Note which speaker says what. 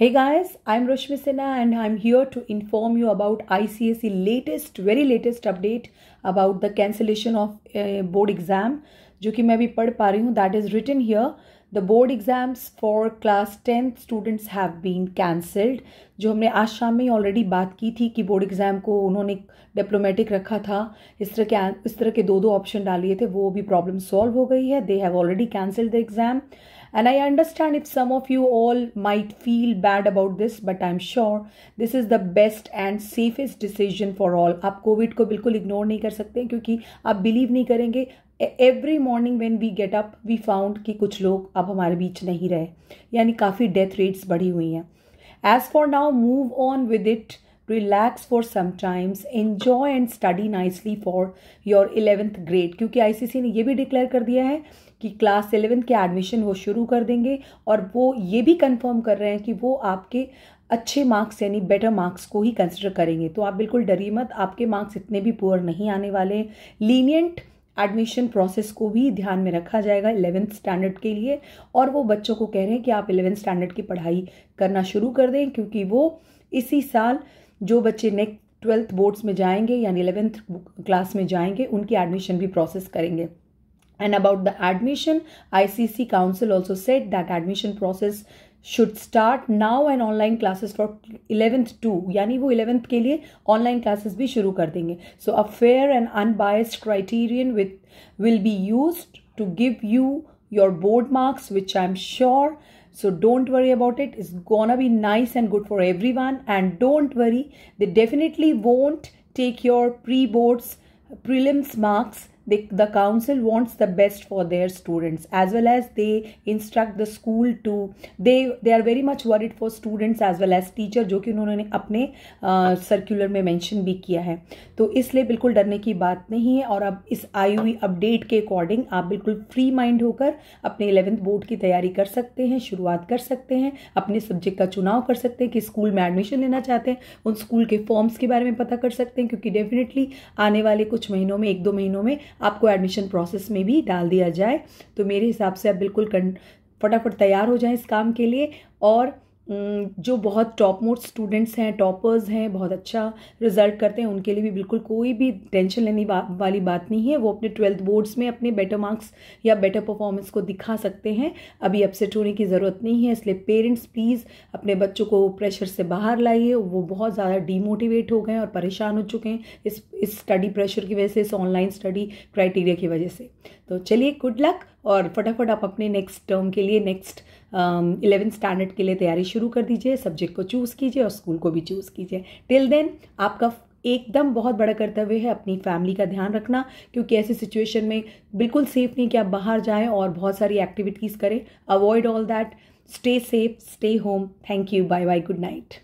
Speaker 1: Hey Hey guys, I'm Rashmi Sena and I'm here to inform you about ICSE latest, latest very latest update about the cancellation of board exam जो कि मैं भी पढ़ पा रही हूँ that is written here the board exams for class tenth students have been cancelled जो हमने आज शाम में ऑलरेडी बात की थी कि बोर्ड एग्जाम को उन्होंने डिप्लोमेटिक रखा था इस तरह के इस तरह के दो दो ऑप्शन डालिए थे वो भी प्रॉब्लम सॉल्व हो गई है they have already cancelled the exam And I understand if some of you all might feel bad about this, but I'm sure this is the best and safest decision for all. आप Covid को बिल्कुल ignore नहीं कर सकते क्योंकि आप believe नहीं करेंगे every morning when we get up we found कि कुछ लोग अब हमारे बीच नहीं रहे यानी काफ़ी डेथ रेट्स बढ़ी हुई हैं as for now move on with it relax for sometimes times enjoy and study nicely for your eleventh grade क्योंकि आईसीसी ने ये भी डिक्लेयर कर दिया है कि क्लास इलेवेंथ के एडमिशन वो शुरू कर देंगे और वो ये भी कंफर्म कर रहे हैं कि वो आपके अच्छे मार्क्स यानी बेटर मार्क्स को ही कंसिडर करेंगे तो आप बिल्कुल डरिए मत आपके मार्क्स इतने भी पुअर नहीं आने वाले लीनियंट एडमिशन प्रोसेस को भी ध्यान में रखा जाएगा इलेवेंथ स्टैंडर्ड के लिए और वो बच्चों को कह रहे हैं कि आप इलेवेंथ स्टैंडर्ड की पढ़ाई करना शुरू कर दें क्योंकि वो इसी साल जो बच्चे नेक्स्ट ट्वेल्थ बोर्ड्स में जाएंगे यानी इलेवेंथ क्लास में जाएंगे उनकी एडमिशन भी प्रोसेस करेंगे and about the admission I C C council also set that admission process should start now and online classes for eleventh too यानी वो इलेवेंथ के लिए ऑनलाइन क्लासेस भी शुरू कर देंगे so a fair and unbiased criterion with will be use to give you your board marks which I am sure So don't worry about it. It's gonna be nice and good for everyone. And don't worry, they definitely won't take your pre boards, prelims marks the, the council wants the best for their students as well as they instruct the school to they they are very much worried for students as well as teacher जो कि उन्होंने अपने circular uh, में mention भी किया है तो इसलिए बिल्कुल डरने की बात नहीं है और अब इस आई हुई अपडेट के अकॉर्डिंग आप बिल्कुल फ्री माइंड होकर अपने इलेवेंथ बोर्ड की तैयारी कर सकते हैं शुरुआत कर सकते हैं अपने सब्जेक्ट का चुनाव कर सकते हैं कि स्कूल में एडमिशन लेना चाहते हैं उन स्कूल के फॉर्म्स के बारे में पता कर सकते हैं क्योंकि डेफिनेटली आने वाले कुछ महीनों में एक दो महीनों में आपको एडमिशन प्रोसेस में भी डाल दिया जाए तो मेरे हिसाब से आप बिल्कुल फटाफट तैयार हो जाएं इस काम के लिए और जो बहुत टॉप मोस्ट स्टूडेंट्स हैं टॉपर्स हैं बहुत अच्छा रिजल्ट करते हैं उनके लिए भी बिल्कुल कोई भी टेंशन लेने वाली बात नहीं है वो अपने ट्वेल्थ बोर्ड्स में अपने बेटर मार्क्स या बेटर परफॉर्मेंस को दिखा सकते हैं अभी अपसेट होने की ज़रूरत नहीं है इसलिए पेरेंट्स प्लीज़ अपने बच्चों को प्रेशर से बाहर लाइए वो बहुत ज़्यादा डीमोटिवेट हो गए और परेशान हो चुके हैं इस इस स्टडी प्रेशर की वजह से इस ऑनलाइन स्टडी क्राइटेरिया की वजह से तो चलिए गुड लक और फटाफट आप अपने नेक्स्ट टर्म के लिए नेक्स्ट इलेवेंथ स्टैंडर्ड के लिए तैयारी शुरू कर दीजिए सब्जेक्ट को चूज़ कीजिए और स्कूल को भी चूज़ कीजिए टिल देन आपका एकदम बहुत बड़ा कर्तव्य है अपनी फैमिली का ध्यान रखना क्योंकि ऐसी सिचुएशन में बिल्कुल सेफ़ नहीं कि आप बाहर जाएं और बहुत सारी एक्टिविटीज़ करें avoid all that stay safe stay home thank you bye bye good night